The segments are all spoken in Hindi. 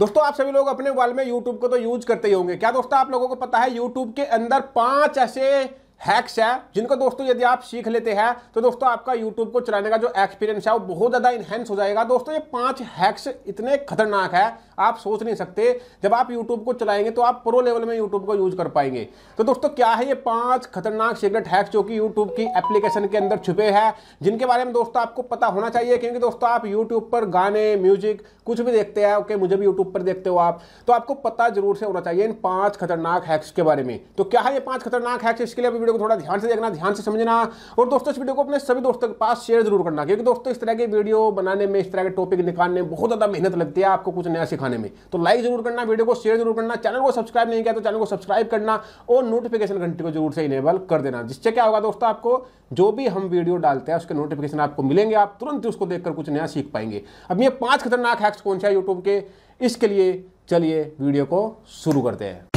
दोस्तों आप सभी लोग अपने मोबाइल में यूट्यूब को तो यूज करते ही होंगे क्या दोस्तों आप लोगों को पता है यूट्यूब के अंदर पांच ऐसे हैक्स है जिनको दोस्तों यदि आप सीख लेते हैं तो दोस्तों आपका यूट्यूब को चलाने का जो एक्सपीरियंस है वो बहुत ज़्यादा इन्हेंस हो जाएगा दोस्तों ये पांच हैक्स इतने खतरनाक है आप सोच नहीं सकते जब आप यूट्यूब को चलाएंगे तो आप प्रो लेवल में यूट्यूब को यूज कर पाएंगे तो दोस्तों क्या है ये पांच खतरनाक सीक्रेट हैक्स जो कि यूट्यूब की एप्लीकेशन के अंदर छुपे हैं जिनके बारे में दोस्तों आपको पता होना चाहिए क्योंकि दोस्तों आप यूट्यूब पर गाने म्यूजिक कुछ भी देखते हैं ओके मुझे भी यूट्यूब पर देखते हो आप तो आपको पता जरूर से होना चाहिए इन पांच खतरनाक हैक्स के बारे में तो क्या है ये पांच खतरनाक हैक्स इसके लिए वीडियो को थोड़ा ध्यान से देखना ध्यान से समझना और दोस्तों इस वीडियो को अपने सभी दोस्तों के पास शेयर जरूर करना क्योंकि दोस्तों इस तरह के वीडियो बनाने में इस तरह के टॉपिक निकालने में बहुत ज़्यादा मेहनत लगती है आपको कुछ नया सिखाने में तो लाइक जरूर करना वीडियो को शेयर जरूर करना चैनल को सब्सक्राइब नहीं किया तो चैनल को सब्सक्राइब करना और नोटिफिकेशन घंटी को जरूर से इनेबल कर देना जिससे क्या होगा दोस्तों आपको जो भी हम वीडियो डालते हैं उसके नोटिफिकेशन आपको मिलेंगे आप तुरंत उसको देखकर कुछ नया सीख पाएंगे अब ये पांच खतरनाक हैक्स कौन से है यूट्यूब के इसके लिए चलिए वीडियो को शुरू करते हैं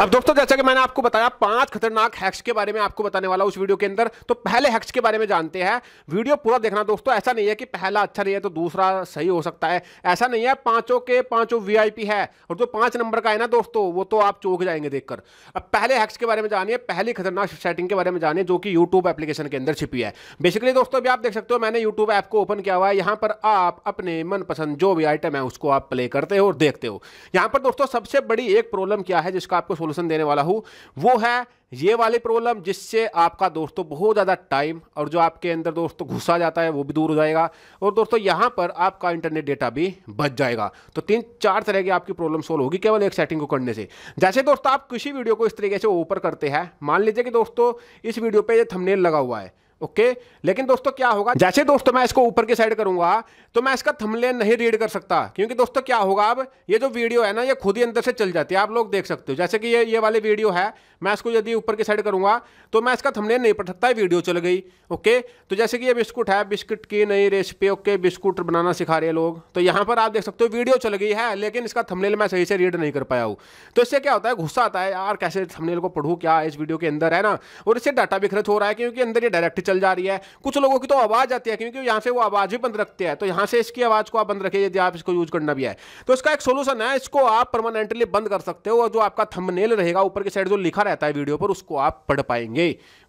अब दोस्तों जैसा कि मैंने आपको बताया पांच खतरनाक हैक्स के बारे में आपको बताने वाला उस वीडियो के अंदर तो पहले हैक्स के बारे में जानते हैं वीडियो पूरा देखना दोस्तों ऐसा नहीं है कि पहला अच्छा नहीं है तो दूसरा सही हो सकता है ऐसा नहीं है पांचों के पांचों वीआईपी है और जो तो पांच नंबर का है ना दोस्तों वो तो आप चौक जाएंगे देखकर अब पहले हैक्स के बारे में जानिए पहली खतरनाक सेटिंग के बारे में जानिए जो कि यूट्यूब एप्लीकेशन के अंदर छिपी है बेसिकली दोस्तों अभी आप देख सकते हो मैंने यूट्यूब ऐप को ओपन किया हुआ है यहां पर आप अपने मनपसंद जो भी आइटम है उसको आप प्ले करते हो और देखते हो यहां पर दोस्तों सबसे बड़ी एक प्रॉब्लम क्या है जिसका आपको सोल्यूशन देने वाला हूँ वो है ये वाली प्रॉब्लम जिससे आपका दोस्तों बहुत ज़्यादा टाइम और जो आपके अंदर दोस्तों घुसा जाता है वो भी दूर हो जाएगा और दोस्तों यहाँ पर आपका इंटरनेट डेटा भी बच जाएगा तो तीन चार तरह की आपकी प्रॉब्लम सोल्व होगी केवल एक सेटिंग को करने से जैसे दोस्तों आप किसी वीडियो को इस तरीके से ऊपर करते हैं मान लीजिए कि दोस्तों इस वीडियो पर यह थमनेल लगा हुआ है ओके लेकिन दोस्तों क्या होगा जैसे दोस्तों मैं इसको ऊपर की साइड करूंगा तो मैं इसका थमले नहीं रीड कर सकता क्योंकि दोस्तों क्या होगा अब ये जो वीडियो है ना ये खुद ही अंदर से चल जाती है आप लोग देख सकते हो जैसे कि ये ये वाली वीडियो है मैं इसको यदि ऊपर की साइड करूंगा तो मैं इसका थमले नहीं पढ़ सकता वीडियो चल गई ओके तो जैसे कि ये बिस्कुट है बिस्कुट की नई रेसिपी ओके बिस्कुट बनाना सिखा रहे लोग तो यहां पर आप देख सकते हो वीडियो चल गई है लेकिन इसका थमलेल मैं सही से रीड नहीं कर पाया हूँ तो इससे क्या होता है गुस्सा आता है यार कैसे थमलेल को पढ़ू क्या इस वीडियो के अंदर है ना और इससे डाटा भी खर्च हो रहा है क्योंकि अंदर ये डायरेक्ट चल जा रही है कुछ लोगों की तो आवाज़ आती है क्योंकि यहां से वो आवाज़ भी बंद रखते हैं तो यहां से इसकी आवाज़ को आप बंद रखिए यदि आप इसको यूज करना भी है तो इसका एक सोल्यूशन है इसको आप परमानेंटली बंद कर सकते हो और जो आपका थंबनेल रहेगा ऊपर की साइड जो लिखा रहता है वीडियो पर उसको आप पढ़ पाएंगे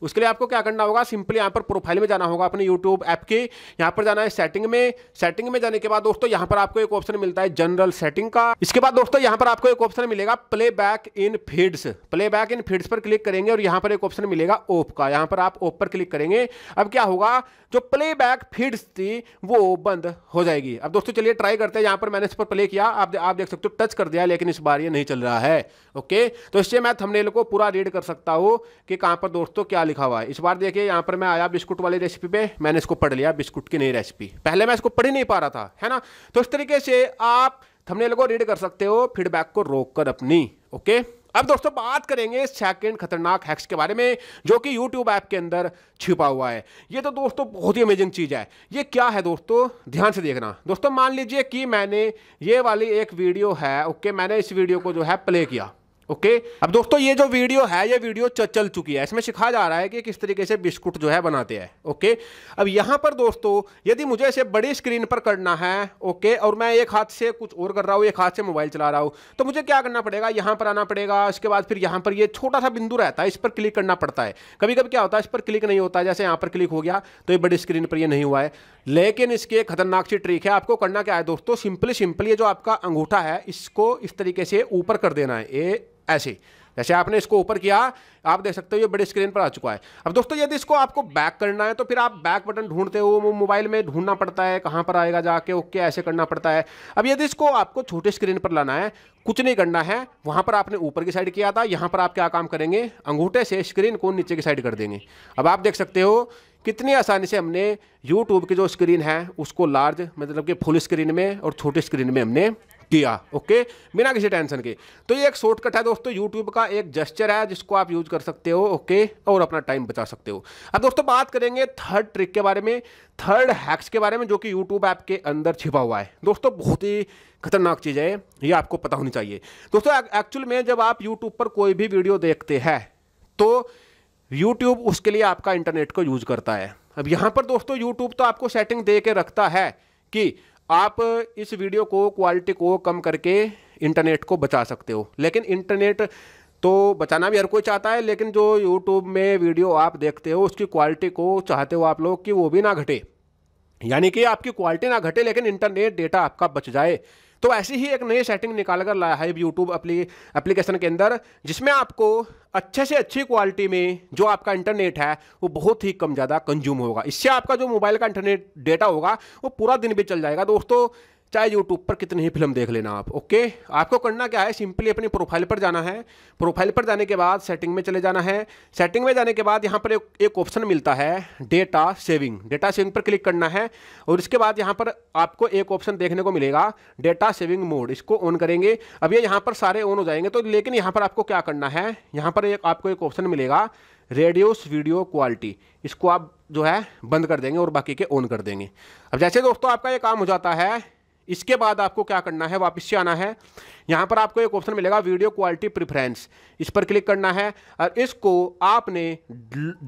उसके लिए आपको क्या करना होगा सिंपली यहां पर प्रोफाइल में जाना होगा अपने यूट्यूब ऐप के यहां पर जाना है सेटिंग में सेटिंग में जाने के बाद दोस्तों यहां पर आपको एक ऑप्शन मिलता है जनरल सेटिंग का इसके बाद दोस्तों यहां पर आपको एक ऑप्शन मिलेगा playback in feeds playback in feeds पर क्लिक करेंगे और यहां पर एक ऑप्शन मिलेगा ओप का यहां पर आप ओप पर क्लिक करेंगे अब क्या होगा जो प्लेबैक फीड्स थी वो बंद हो जाएगी अब दोस्तों चलिए ट्राई करते हैं यहाँ पर मैंने इस पर प्ले किया आप आप देख सकते हो टच कर दिया लेकिन इस बार ये नहीं चल रहा है ओके तो इससे मैं थंबनेल को पूरा रीड कर सकता हूँ कि कहाँ पर दोस्तों क्या लिखा हुआ है इस बार देखिए यहाँ पर मैं आया बिस्कुट वाली रेसिपी पे मैंने इसको पढ़ लिया बिस्कुट की नई रेसिपी पहले मैं इसको पढ़ ही नहीं पा रहा था है ना तो इस तरीके से आप थमनेल को रीड कर सकते हो फीडबैक को रोक कर अपनी ओके अब दोस्तों बात करेंगे सेकंड खतरनाक हैक्स के बारे में जो कि यूट्यूब ऐप के अंदर छिपा हुआ है ये तो दोस्तों बहुत ही अमेजिंग चीज़ है ये क्या है दोस्तों ध्यान से देखना दोस्तों मान लीजिए कि मैंने ये वाली एक वीडियो है ओके मैंने इस वीडियो को जो है प्ले किया ओके अब दोस्तों ये जो वीडियो है ये वीडियो चल चुकी है इसमें सिखा जा रहा है कि किस तरीके से बिस्कुट जो है बनाते हैं ओके अब यहाँ पर दोस्तों यदि मुझे इसे बड़ी स्क्रीन पर करना है ओके और मैं एक हाथ से कुछ और कर रहा हूँ एक हाथ से मोबाइल चला रहा हूँ तो मुझे क्या करना पड़ेगा यहाँ पर आना पड़ेगा उसके बाद फिर यहाँ पर ये छोटा सा बिंदु रहता है इस पर क्लिक करना पड़ता है कभी कभी क्या होता है इस पर क्लिक नहीं होता जैसे यहाँ पर क्लिक हो गया तो ये बड़ी स्क्रीन पर यह नहीं हुआ है लेकिन इसकी एक खतरनाक सी ट्रिक है आपको करना क्या है दोस्तों सिंपली सिंपली जो आपका अंगूठा है इसको इस तरीके से ऊपर कर देना है ये ऐसे जैसे आपने इसको ऊपर किया आप देख सकते हो ये बड़ी स्क्रीन पर आ चुका है अब दोस्तों यदि इसको आपको बैक करना है तो फिर आप बैक बटन ढूंढते हो वो मोबाइल में ढूंढना पड़ता है कहाँ पर आएगा जाके ओके ऐसे करना पड़ता है अब यदि इसको आपको छोटे स्क्रीन पर लाना है कुछ नहीं करना है वहाँ पर आपने ऊपर की साइड किया था यहाँ पर आप क्या काम करेंगे अंगूठे से स्क्रीन को नीचे की साइड कर देंगे अब आप देख सकते हो कितनी आसानी से हमने यूट्यूब की जो स्क्रीन है उसको लार्ज मतलब कि फुल स्क्रीन में और छोटी स्क्रीन में हमने किया ओके बिना किसी टेंशन के तो ये एक शॉर्टकट है दोस्तों यूट्यूब का एक जेस्चर है जिसको आप यूज कर सकते हो ओके और अपना टाइम बचा सकते हो अब दोस्तों बात करेंगे थर्ड ट्रिक के बारे में थर्ड हैक्स के बारे में जो कि यूट्यूब ऐप के अंदर छिपा हुआ है दोस्तों बहुत ही खतरनाक चीज़ है ये आपको पता होनी चाहिए दोस्तों एक्चुअल में जब आप यूट्यूब पर कोई भी वीडियो देखते हैं तो यूट्यूब उसके लिए आपका इंटरनेट को यूज करता है अब यहाँ पर दोस्तों यूट्यूब तो आपको सेटिंग दे के रखता है कि आप इस वीडियो को क्वालिटी को कम करके इंटरनेट को बचा सकते हो लेकिन इंटरनेट तो बचाना भी हर कोई चाहता है लेकिन जो यूट्यूब में वीडियो आप देखते हो उसकी क्वालिटी को चाहते हो आप लोग कि वो भी ना घटे यानी कि आपकी क्वालिटी ना घटे लेकिन इंटरनेट डेटा आपका बच जाए तो ऐसी ही एक नई सेटिंग निकाल कर लाया है यूट्यूब एप्लीकेशन के अंदर जिसमें आपको अच्छे से अच्छी क्वालिटी में जो आपका इंटरनेट है वो बहुत ही कम ज़्यादा कंज्यूम होगा इससे आपका जो मोबाइल का इंटरनेट डेटा होगा वो पूरा दिन भी चल जाएगा दोस्तों चाहे यूट्यूब पर कितनी ही फिल्म देख लेना आप ओके आपको करना क्या है सिंपली अपनी प्रोफाइल पर जाना है प्रोफाइल पर जाने के बाद सेटिंग में चले जाना है सेटिंग में जाने के बाद यहाँ पर एक ऑप्शन मिलता है डेटा सेविंग डेटा सेविंग पर क्लिक करना है और इसके बाद यहाँ पर आपको एक ऑप्शन देखने को मिलेगा डेटा सेविंग मोड इसको ऑन करेंगे अब ये यहाँ पर सारे ऑन हो जाएंगे तो लेकिन यहाँ पर आपको क्या करना है यहाँ पर एक आपको एक ऑप्शन मिलेगा रेडियोस वीडियो क्वालिटी इसको आप जो है बंद कर देंगे और बाकी के ऑन कर देंगे अब जैसे दोस्तों आपका ये काम हो जाता है इसके बाद आपको क्या करना है वापस से आना है यहाँ पर आपको एक ऑप्शन मिलेगा वीडियो क्वालिटी प्रिफरेंस इस पर क्लिक करना है और इसको आपने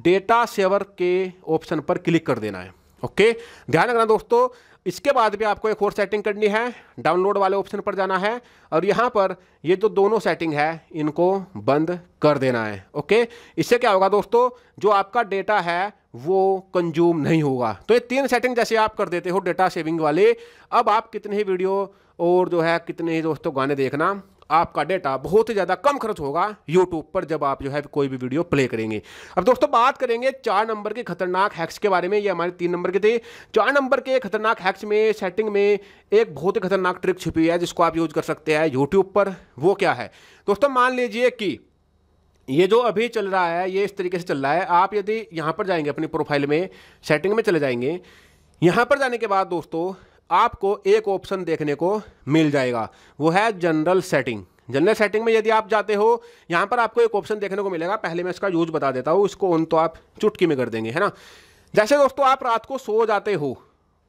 डेटा सेवर के ऑप्शन पर क्लिक कर देना है ओके ध्यान रखना दोस्तों इसके बाद भी आपको एक और सेटिंग करनी है डाउनलोड वाले ऑप्शन पर जाना है और यहाँ पर ये जो दोनों सेटिंग है इनको बंद कर देना है ओके इससे क्या होगा दोस्तों जो आपका डेटा है वो कंज्यूम नहीं होगा तो ये तीन सेटिंग जैसे आप कर देते हो डेटा सेविंग वाले अब आप कितने ही वीडियो और जो है कितने ही दोस्तों गाने देखना आपका डेटा बहुत ही ज़्यादा कम खर्च होगा यूट्यूब पर जब आप जो है कोई भी वीडियो प्ले करेंगे अब दोस्तों बात करेंगे चार नंबर के खतरनाक हैक्स के बारे में ये हमारे तीन नंबर के थे चार नंबर के खतरनाक हैक्स में सेटिंग में एक बहुत ही खतरनाक ट्रिक छिपी है जिसको आप यूज कर सकते हैं यूट्यूब पर वो क्या है दोस्तों मान लीजिए कि ये जो अभी चल रहा है ये इस तरीके से चल रहा है आप यदि यहाँ पर जाएंगे अपनी प्रोफाइल में सेटिंग में चले जाएंगे यहाँ पर जाने के बाद दोस्तों आपको एक ऑप्शन देखने को मिल जाएगा वो है जनरल सेटिंग जनरल सेटिंग में यदि आप जाते हो यहाँ पर आपको एक ऑप्शन देखने को मिलेगा पहले मैं इसका यूज बता देता हूँ इसको ऑन तो आप चुटकी में कर देंगे है ना जैसे दोस्तों आप रात को सो जाते हो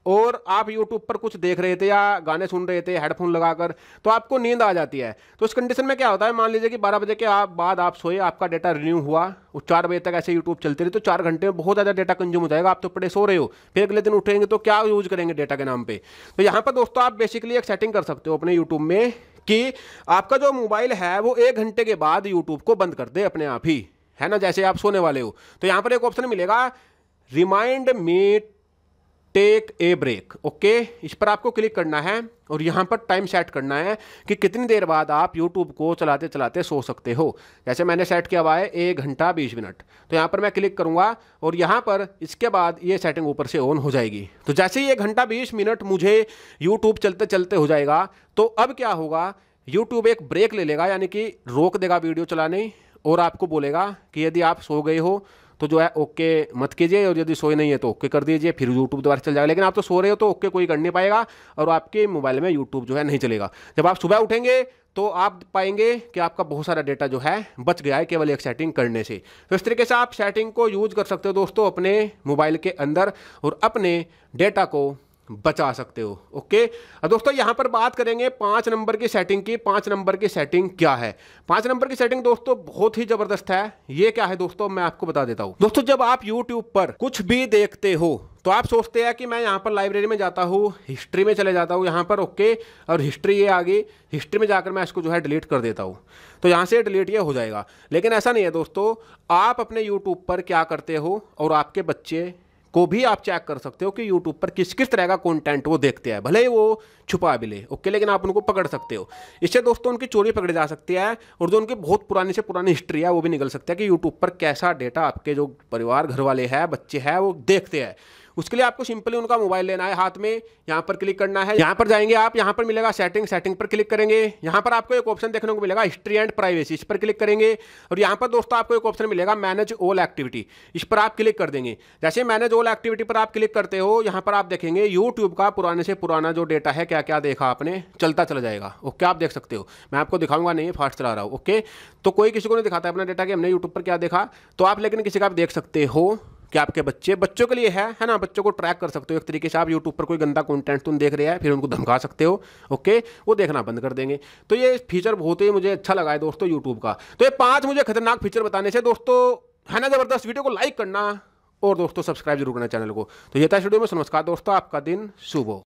और आप यूट्यूब पर कुछ देख रहे थे या गाने सुन रहे थे हेडफोन लगाकर तो आपको नींद आ जाती है तो इस कंडीशन में क्या होता है मान लीजिए कि बारह बजे के आप बाद आप सोए आपका डेटा रिन्यू हुआ और चार बजे तक ऐसे यूट्यूब चलते रहे तो चार घंटे में बहुत ज़्यादा डेटा कंज्यूम हो जाएगा आप तो पड़े सो रहे हो फिर अगले दिन उठेंगे तो क्या यूज़ करेंगे डेटा के नाम पर तो यहाँ पर दोस्तों आप बेसिकली एक सेटिंग कर सकते हो अपने यूट्यूब में कि आपका जो मोबाइल है वो एक घंटे के बाद यूट्यूब को बंद कर दे अपने आप ही है ना जैसे आप सोने वाले हो तो यहाँ पर एक ऑप्शन मिलेगा remind me take a break okay इस पर आपको क्लिक करना है और यहाँ पर टाइम सेट करना है कि कितनी देर बाद आप यूट्यूब को चलाते चलाते सो सकते हो जैसे मैंने सेट किया हुआ है एक घंटा बीस मिनट तो यहाँ पर मैं क्लिक करूँगा और यहाँ पर इसके बाद ये सेटिंग ऊपर से ऑन हो जाएगी तो जैसे ही एक घंटा बीस मिनट मुझे यूट्यूब चलते चलते हो जाएगा तो अब क्या होगा यूट्यूब एक ब्रेक ले लेगा यानी कि रोक देगा वीडियो चलाने और आपको बोलेगा कि यदि आप सो गए हो तो जो है ओके मत कीजिए और यदि सोए नहीं है तो ओके कर दीजिए फिर यूट्यूब दोबारा चल जाएगा लेकिन आप तो सो रहे हो तो ओके कोई कर नहीं पाएगा और आपके मोबाइल में यूट्यूब जो है नहीं चलेगा जब आप सुबह उठेंगे तो आप पाएंगे कि आपका बहुत सारा डेटा जो है बच गया है केवल एक सेटिंग करने से तो इस तरीके से आप सेटिंग को यूज कर सकते हो दोस्तों अपने मोबाइल के अंदर और अपने डेटा को बचा सकते हो ओके अब दोस्तों यहाँ पर बात करेंगे पाँच नंबर की सेटिंग की पाँच नंबर की सेटिंग क्या है पाँच नंबर की सेटिंग दोस्तों बहुत ही ज़बरदस्त है ये क्या है दोस्तों मैं आपको बता देता हूँ दोस्तों जब आप यूट्यूब पर कुछ भी देखते हो तो आप सोचते हैं कि मैं यहाँ पर लाइब्रेरी में जाता हूँ हिस्ट्री में चले जाता हूँ यहाँ पर ओके और हिस्ट्री ये आ गई हिस्ट्री में जाकर मैं इसको जो है डिलीट कर देता हूँ तो यहाँ से डिलीट ये हो जाएगा लेकिन ऐसा नहीं है दोस्तों आप अपने यूट्यूब पर क्या करते हो और आपके बच्चे को भी आप चेक कर सकते हो कि यूट्यूब पर किस किस तरह का कंटेंट वो देखते हैं भले ही वो छुपा भी ले ओके लेकिन आप उनको पकड़ सकते हो इससे दोस्तों उनकी चोरी पकड़ी जा सकती है और जो उनकी बहुत पुरानी से पुरानी हिस्ट्री है वो भी निकल सकता है कि यूट्यूब पर कैसा डेटा आपके जो परिवार घर वाले हैं बच्चे हैं वो देखते हैं उसके लिए आपको सिंपली उनका मोबाइल लेना है हाथ में यहाँ पर क्लिक करना है यहाँ पर जाएंगे आप यहाँ पर मिलेगा सेटिंग सेटिंग पर क्लिक करेंगे यहाँ पर आपको एक ऑप्शन देखने को मिलेगा हिस्ट्री एंड प्राइवेसी इस पर क्लिक करेंगे और यहाँ पर दोस्तों आपको एक ऑप्शन मिलेगा मैनेज ऑल एक्टिविटी इस पर आप क्लिक कर देंगे जैसे मैनेज ऑल एक्टिविटी पर आप क्लिक करते हो यहाँ पर आप देखेंगे यूट्यूब का पुराने से पुराना जो डेटा है क्या क्या देखा आपने चलता चला जाएगा ओके आप देख सकते हो मैं आपको दिखाऊंगा नहीं फास्ट चला रहा हूँ ओके तो कोई किसी को नहीं दिखाता अपना डेटा कि हमने यूट्यूब पर क्या देखा तो आप लेकिन किसी का आप देख सकते हो कि आपके बच्चे बच्चों के लिए है है ना बच्चों को ट्रैक कर सकते हो एक तरीके से आप यूट्यूब पर कोई गंदा कंटेंट तुम देख रहे हैं फिर उनको धमका सकते हो ओके वो देखना बंद कर देंगे तो ये फीचर बहुत ही मुझे अच्छा लगा है दोस्तों यूट्यूब का तो ये पाँच मुझे खतरनाक फीचर बताने से दोस्तों है ना ज़बरदस्त वीडियो को लाइक करना और दोस्तों सब्सक्राइब जरूर करना चैनल को तो ये था स्टूडियो में नमस्कार दोस्तों आपका दिन शुभ हो